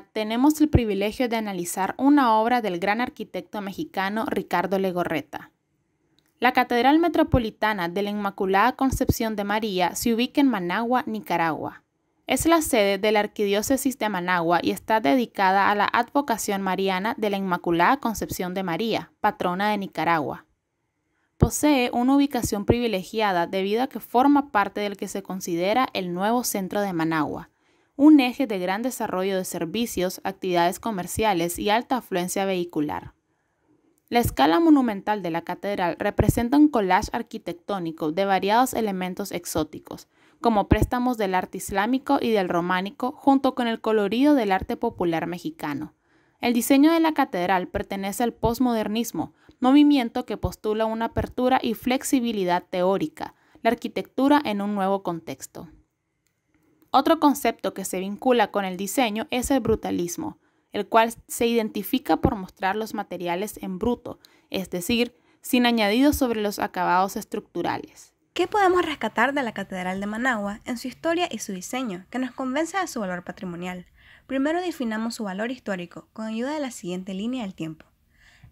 tenemos el privilegio de analizar una obra del gran arquitecto mexicano Ricardo Legorreta. La Catedral Metropolitana de la Inmaculada Concepción de María se ubica en Managua, Nicaragua. Es la sede de la Arquidiócesis de Managua y está dedicada a la advocación mariana de la Inmaculada Concepción de María, patrona de Nicaragua posee una ubicación privilegiada debido a que forma parte del que se considera el nuevo centro de Managua, un eje de gran desarrollo de servicios, actividades comerciales y alta afluencia vehicular. La escala monumental de la catedral representa un collage arquitectónico de variados elementos exóticos, como préstamos del arte islámico y del románico, junto con el colorido del arte popular mexicano. El diseño de la catedral pertenece al posmodernismo, movimiento que postula una apertura y flexibilidad teórica, la arquitectura en un nuevo contexto. Otro concepto que se vincula con el diseño es el brutalismo, el cual se identifica por mostrar los materiales en bruto, es decir, sin añadidos sobre los acabados estructurales. ¿Qué podemos rescatar de la Catedral de Managua en su historia y su diseño que nos convence de su valor patrimonial? Primero definamos su valor histórico con ayuda de la siguiente línea del tiempo.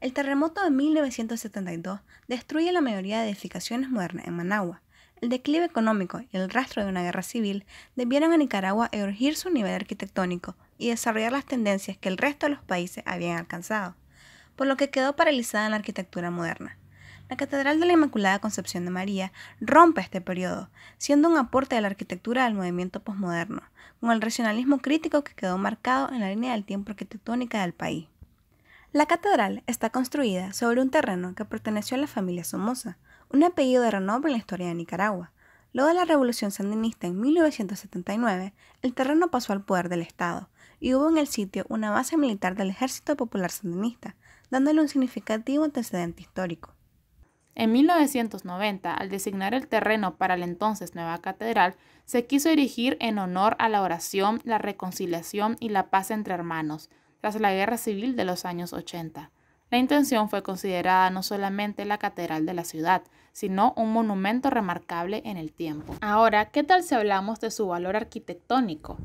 El terremoto de 1972 destruye la mayoría de edificaciones modernas en Managua, el declive económico y el rastro de una guerra civil debieron a Nicaragua erigir su nivel arquitectónico y desarrollar las tendencias que el resto de los países habían alcanzado, por lo que quedó paralizada en la arquitectura moderna. La Catedral de la Inmaculada Concepción de María rompe este periodo, siendo un aporte de la arquitectura del movimiento posmoderno, con el racionalismo crítico que quedó marcado en la línea del tiempo arquitectónica del país. La catedral está construida sobre un terreno que perteneció a la familia Somoza, un apellido de renombre en la historia de Nicaragua. Luego de la Revolución Sandinista en 1979, el terreno pasó al poder del Estado y hubo en el sitio una base militar del Ejército Popular Sandinista, dándole un significativo antecedente histórico. En 1990, al designar el terreno para la entonces nueva catedral, se quiso erigir en honor a la oración, la reconciliación y la paz entre hermanos, tras la guerra civil de los años 80. La intención fue considerada no solamente la catedral de la ciudad, sino un monumento remarcable en el tiempo. Ahora, ¿qué tal si hablamos de su valor arquitectónico?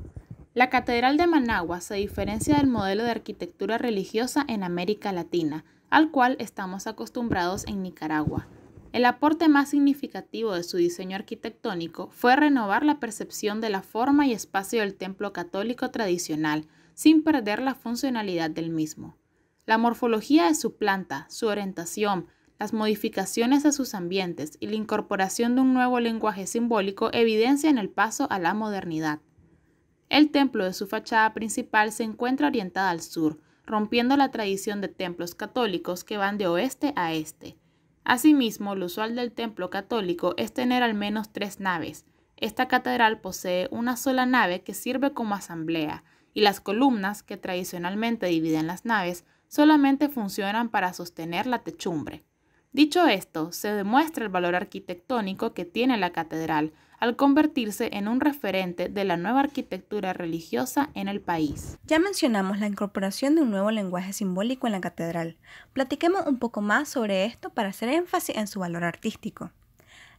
La Catedral de Managua se diferencia del modelo de arquitectura religiosa en América Latina, al cual estamos acostumbrados en Nicaragua. El aporte más significativo de su diseño arquitectónico fue renovar la percepción de la forma y espacio del templo católico tradicional, sin perder la funcionalidad del mismo. La morfología de su planta, su orientación, las modificaciones a sus ambientes y la incorporación de un nuevo lenguaje simbólico evidencian el paso a la modernidad. El templo de su fachada principal se encuentra orientada al sur, rompiendo la tradición de templos católicos que van de oeste a este. Asimismo, lo usual del templo católico es tener al menos tres naves. Esta catedral posee una sola nave que sirve como asamblea, y las columnas, que tradicionalmente dividen las naves, solamente funcionan para sostener la techumbre. Dicho esto, se demuestra el valor arquitectónico que tiene la catedral al convertirse en un referente de la nueva arquitectura religiosa en el país. Ya mencionamos la incorporación de un nuevo lenguaje simbólico en la catedral. Platiquemos un poco más sobre esto para hacer énfasis en su valor artístico.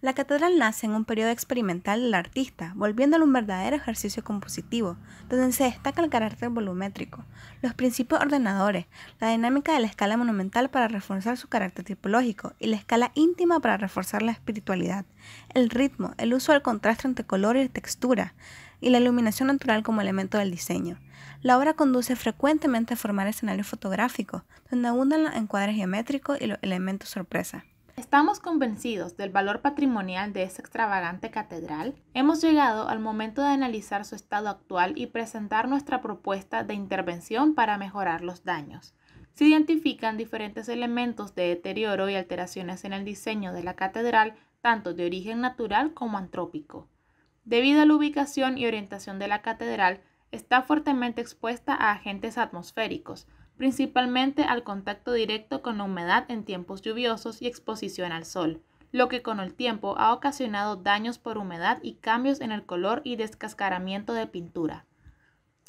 La catedral nace en un periodo experimental del artista, volviéndolo un verdadero ejercicio compositivo, donde se destaca el carácter volumétrico, los principios ordenadores, la dinámica de la escala monumental para reforzar su carácter tipológico y la escala íntima para reforzar la espiritualidad, el ritmo, el uso del contraste entre color y textura, y la iluminación natural como elemento del diseño. La obra conduce frecuentemente a formar escenarios fotográficos, donde abundan los encuadres geométricos y los elementos sorpresa. Estamos convencidos del valor patrimonial de esta extravagante catedral. Hemos llegado al momento de analizar su estado actual y presentar nuestra propuesta de intervención para mejorar los daños. Se identifican diferentes elementos de deterioro y alteraciones en el diseño de la catedral, tanto de origen natural como antrópico. Debido a la ubicación y orientación de la catedral, está fuertemente expuesta a agentes atmosféricos, principalmente al contacto directo con la humedad en tiempos lluviosos y exposición al sol, lo que con el tiempo ha ocasionado daños por humedad y cambios en el color y descascaramiento de pintura.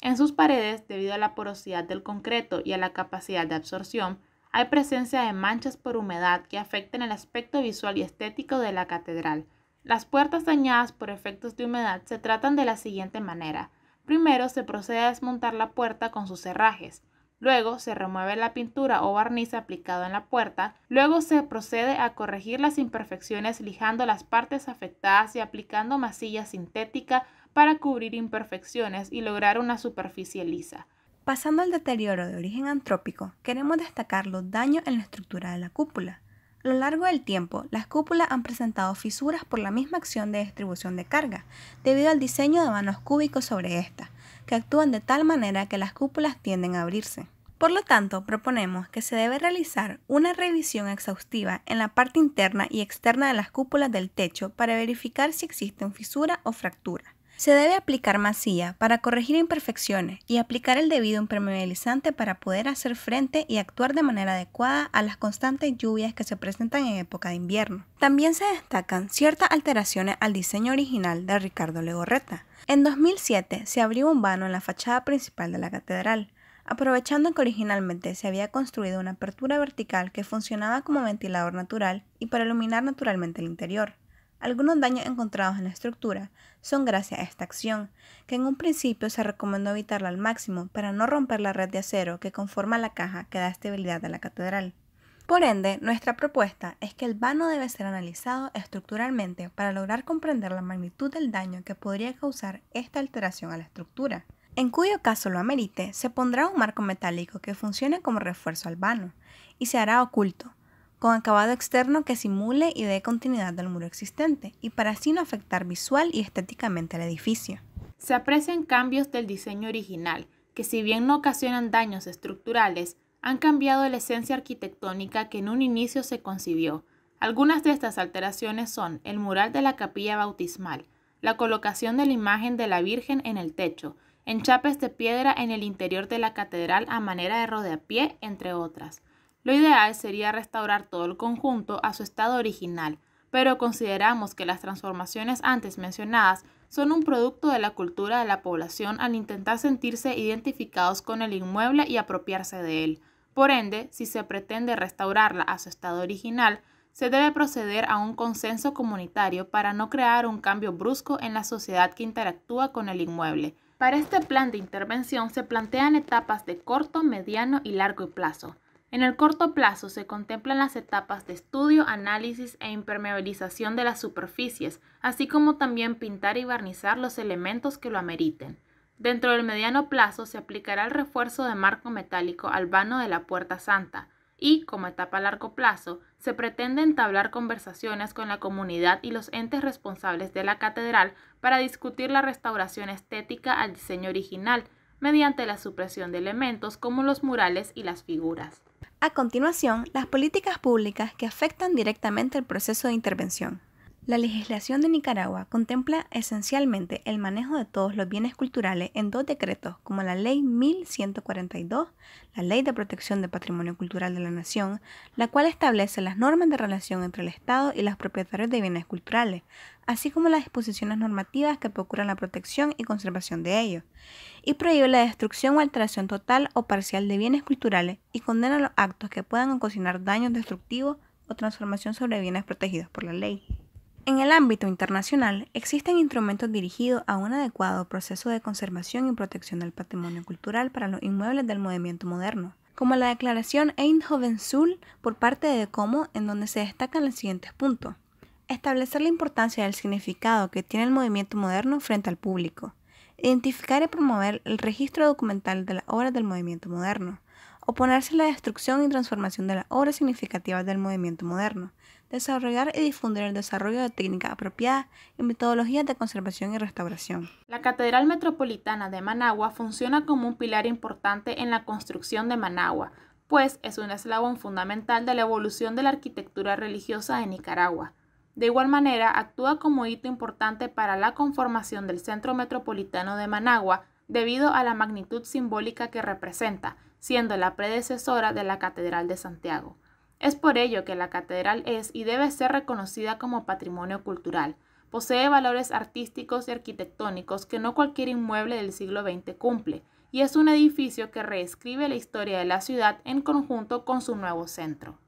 En sus paredes, debido a la porosidad del concreto y a la capacidad de absorción, hay presencia de manchas por humedad que afectan el aspecto visual y estético de la catedral. Las puertas dañadas por efectos de humedad se tratan de la siguiente manera. Primero se procede a desmontar la puerta con sus cerrajes, Luego se remueve la pintura o barniz aplicado en la puerta. Luego se procede a corregir las imperfecciones lijando las partes afectadas y aplicando masilla sintética para cubrir imperfecciones y lograr una superficie lisa. Pasando al deterioro de origen antrópico, queremos destacar los daños en la estructura de la cúpula. A lo largo del tiempo, las cúpulas han presentado fisuras por la misma acción de distribución de carga, debido al diseño de vanos cúbicos sobre esta que actúan de tal manera que las cúpulas tienden a abrirse. Por lo tanto, proponemos que se debe realizar una revisión exhaustiva en la parte interna y externa de las cúpulas del techo para verificar si existen fisura o fractura. Se debe aplicar masilla para corregir imperfecciones y aplicar el debido impermeabilizante para poder hacer frente y actuar de manera adecuada a las constantes lluvias que se presentan en época de invierno. También se destacan ciertas alteraciones al diseño original de Ricardo Legorreta, en 2007 se abrió un vano en la fachada principal de la catedral, aprovechando que originalmente se había construido una apertura vertical que funcionaba como ventilador natural y para iluminar naturalmente el interior. Algunos daños encontrados en la estructura son gracias a esta acción, que en un principio se recomendó evitarla al máximo para no romper la red de acero que conforma la caja que da estabilidad a la catedral. Por ende, nuestra propuesta es que el vano debe ser analizado estructuralmente para lograr comprender la magnitud del daño que podría causar esta alteración a la estructura. En cuyo caso lo amerite, se pondrá un marco metálico que funcione como refuerzo al vano y se hará oculto, con acabado externo que simule y dé continuidad al muro existente y para así no afectar visual y estéticamente al edificio. Se aprecian cambios del diseño original, que si bien no ocasionan daños estructurales, han cambiado la esencia arquitectónica que en un inicio se concibió. Algunas de estas alteraciones son el mural de la capilla bautismal, la colocación de la imagen de la Virgen en el techo, enchapes de piedra en el interior de la catedral a manera de rodeapié, entre otras. Lo ideal sería restaurar todo el conjunto a su estado original, pero consideramos que las transformaciones antes mencionadas son un producto de la cultura de la población al intentar sentirse identificados con el inmueble y apropiarse de él. Por ende, si se pretende restaurarla a su estado original, se debe proceder a un consenso comunitario para no crear un cambio brusco en la sociedad que interactúa con el inmueble. Para este plan de intervención se plantean etapas de corto, mediano y largo plazo. En el corto plazo se contemplan las etapas de estudio, análisis e impermeabilización de las superficies, así como también pintar y barnizar los elementos que lo ameriten. Dentro del mediano plazo se aplicará el refuerzo de marco metálico al vano de la Puerta Santa y, como etapa a largo plazo, se pretende entablar conversaciones con la comunidad y los entes responsables de la catedral para discutir la restauración estética al diseño original mediante la supresión de elementos como los murales y las figuras. A continuación, las políticas públicas que afectan directamente el proceso de intervención. La legislación de Nicaragua contempla esencialmente el manejo de todos los bienes culturales en dos decretos, como la Ley 1142, la Ley de Protección del Patrimonio Cultural de la Nación, la cual establece las normas de relación entre el Estado y los propietarios de bienes culturales, así como las disposiciones normativas que procuran la protección y conservación de ellos, y prohíbe la destrucción o alteración total o parcial de bienes culturales y condena los actos que puedan ocasionar daños destructivos o transformación sobre bienes protegidos por la ley. En el ámbito internacional, existen instrumentos dirigidos a un adecuado proceso de conservación y protección del patrimonio cultural para los inmuebles del movimiento moderno, como la declaración Eindhoven Sul por parte de Como, en donde se destacan los siguientes puntos. Establecer la importancia del significado que tiene el movimiento moderno frente al público. Identificar y promover el registro documental de las obras del movimiento moderno. Oponerse a la destrucción y transformación de las obras significativas del movimiento moderno desarrollar y difundir el desarrollo de técnicas apropiadas y metodologías de conservación y restauración. La Catedral Metropolitana de Managua funciona como un pilar importante en la construcción de Managua, pues es un eslabón fundamental de la evolución de la arquitectura religiosa de Nicaragua. De igual manera, actúa como hito importante para la conformación del Centro Metropolitano de Managua debido a la magnitud simbólica que representa, siendo la predecesora de la Catedral de Santiago. Es por ello que la catedral es y debe ser reconocida como patrimonio cultural. Posee valores artísticos y arquitectónicos que no cualquier inmueble del siglo XX cumple, y es un edificio que reescribe la historia de la ciudad en conjunto con su nuevo centro.